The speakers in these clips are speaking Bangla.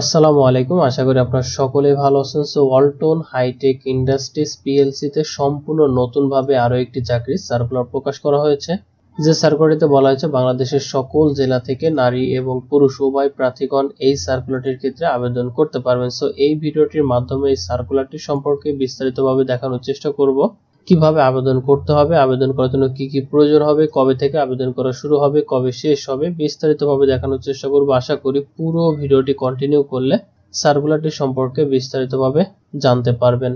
আসসালামু আলাইকুম আশা করি আপনারা সকলে ভালো আছেন সো ওয়ালটন হাইটেক ইন্ডাস্ট্রিজ পিএলসিতে সম্পূর্ণ নতুনভাবে আরও একটি চাকরির সার্কুলার প্রকাশ করা হয়েছে যে সার্কুলারিতে বলা হয়েছে বাংলাদেশের সকল জেলা থেকে নারী এবং পুরুষ উভয় প্রার্থীগণ এই সার্কুলারটির ক্ষেত্রে আবেদন করতে পারবেন সো এই ভিডিওটির মাধ্যমে এই সার্কুলারটি সম্পর্কে বিস্তারিতভাবে দেখানোর চেষ্টা করব কিভাবে আবেদন করতে হবে আবেদন করার জন্য কি কি প্রয়োজন হবে কবে থেকে আবেদন করা শুরু হবে কবে শেষ হবে বিস্তারিতভাবে দেখানোর চেষ্টা করব আশা করি পুরো ভিডিওটি কন্টিনিউ করলে সার্কুলারটি সম্পর্কে বিস্তারিতভাবে জানতে পারবেন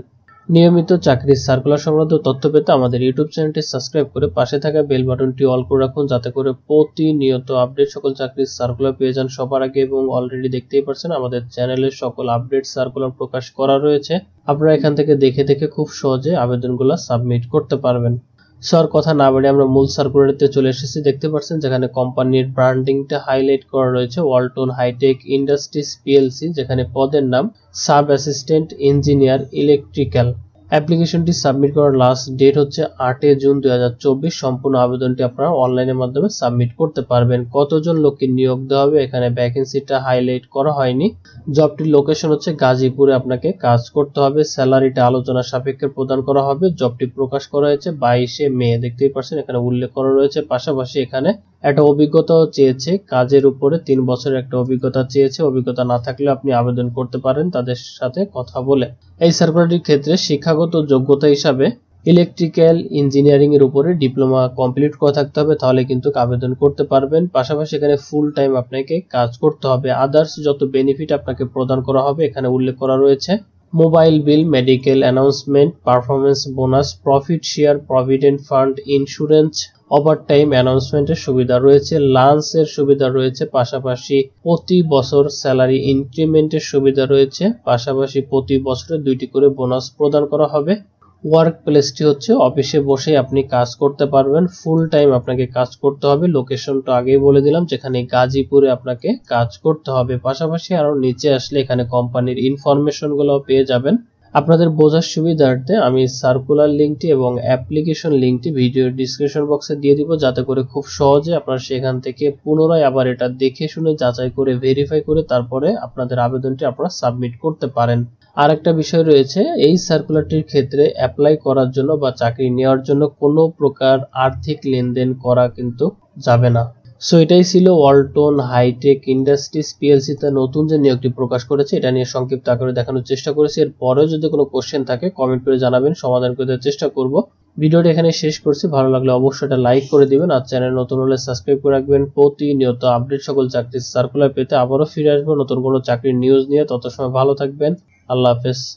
নিয়মিত চাকরির সার্কুলার সংক্রান্ত তথ্য পেতে আমাদের ইউটিউব চ্যানেলটি সাবস্ক্রাইব করে পাশে থাকা বেল বাটনটি অল করে রাখুন যাতে করে প্রতিনিয়ত আপডেট সকল চাকরির সার্কুলার পেয়ে যান সবার আগে এবং অলরেডি দেখতেই পারছেন আমাদের চ্যানেলের সকল আপডেট সার্কুলার প্রকাশ করা রয়েছে আপনারা এখান থেকে দেখে দেখে খুব সহজে আবেদনগুলো সাবমিট করতে পারবেন স্যার কথা না বাড়ি আমরা মূল সার্কুলারটিতে চলে এসেছি দেখতে পাচ্ছেন যেখানে কোম্পানির ব্র্যান্ডিংটা হাইলাইট করা রয়েছে ওয়ালটন হাইটেক ইন্ডাস্ট্রিজ পিএলসি যেখানে পদের নাম সাব অ্যাসিস্ট্যান্ট ইঞ্জিনিয়ার ইলেকট্রিক্যাল অ্যাপ্লিকেশনটি সাবমিট করার লাস্ট ডেট হচ্ছে আটে জুন দুই সম্পূর্ণ আবেদনটি আপনারা অনলাইনের মাধ্যমে সাবমিট করতে পারবেন কতজন লোককে নিয়োগ দেওয়া হবে এখানে ভ্যাকেন্সিটা হাইলাইট করা হয়নি জবটির লোকেশন হচ্ছে গাজীপুরে আপনাকে কাজ করতে হবে স্যালারিটা আলোচনা সাপেক্ষে প্রদান করা হবে জবটি প্রকাশ করা হয়েছে বাইশে মে দেখতেই পারছেন এখানে উল্লেখ করা রয়েছে পাশাপাশি এখানে একটা অভিজ্ঞতাও চেয়েছে কাজের উপরে তিন বছরের একটা অভিজ্ঞতা চেয়েছে অভিজ্ঞতা না থাকলে আপনি আবেদন করতে পারেন তাদের সাথে কথা বলে এই সার্কুলারটির ক্ষেত্রে শিক্ষা পেশাগত যোগ্যতা হিসাবে ইলেকট্রিক্যাল ইঞ্জিনিয়ারিং এর উপরে ডিপ্লোমা কমপ্লিট করা থাকতে হবে তাহলে কিন্তু আবেদন করতে পারবেন পাশাপাশি এখানে ফুল টাইম আপনাকে কাজ করতে হবে আদার্স যত বেনিফিট আপনাকে প্রদান করা হবে এখানে উল্লেখ করা রয়েছে mobile bill medical announcement performance bonus profit share provident fund insurance overtime অ্যানাউন্সমেন্টের সুবিধা রয়েছে লাঞ্চের সুবিধা রয়েছে পাশাপাশি প্রতি বছর স্যালারি ইনক্রিমেন্টের সুবিধা রয়েছে পাশাপাশি প্রতি বছরে দুইটি করে বোনাস প্রদান করা হবে ওয়ার্ক প্লেসটি হচ্ছে অফিসে বসে আপনি কাজ করতে পারবেন ফুল টাইম আপনাকে কাজ করতে হবে লোকেশনটা আগেই বলে দিলাম যেখানে গাজীপুরে আপনাকে কাজ করতে হবে পাশাপাশি আরও নিচে আসলে এখানে কোম্পানির ইনফরমেশনগুলো পেয়ে যাবেন আপনাদের বোঝার সুবিধার্থে আমি সার্কুলার লিঙ্কটি এবং অ্যাপ্লিকেশন লিঙ্কটি ভিডিওর ডিসক্রিপশন বক্সে দিয়ে দিব যাতে করে খুব সহজে আপনারা সেখান থেকে পুনরায় আবার এটা দেখে শুনে যাচাই করে ভেরিফাই করে তারপরে আপনাদের আবেদনটি আপনারা সাবমিট করতে পারেন আর একটা বিষয় রয়েছে এই সার্কুলারটির ক্ষেত্রে অ্যাপ্লাই করার জন্য বা চাকরি নেওয়ার জন্য কোনো প্রকার আর্থিক লেনদেন করা কিন্তু যাবে না সো এটাই ছিল ওয়ালটন হাইটেক ইন্ডাস্ট্রিজ পিএলসি তে নতুন যে নিয়োগটি প্রকাশ করেছে এটা নিয়ে সংক্ষিপ্ত আকারে দেখানোর চেষ্টা করেছি এর পরেও যদি কোনো কোশ্চেন থাকে কমেন্ট করে জানাবেন সমাধান করে দেওয়ার চেষ্টা করব ভিডিওটি এখানে শেষ করছি ভালো লাগলে অবশ্যই এটা লাইক করে দিবেন আর চ্যানেল নতুন হলে সাবস্ক্রাইব করে রাখবেন প্রতিনিয়ত আপডেট সকল চাকরির সার্কুলার পেতে আবারও ফিরে আসবো নতুন কোনো চাকরির নিউজ নিয়ে তত সময় ভালো থাকবেন আল্লাহ হাফেজ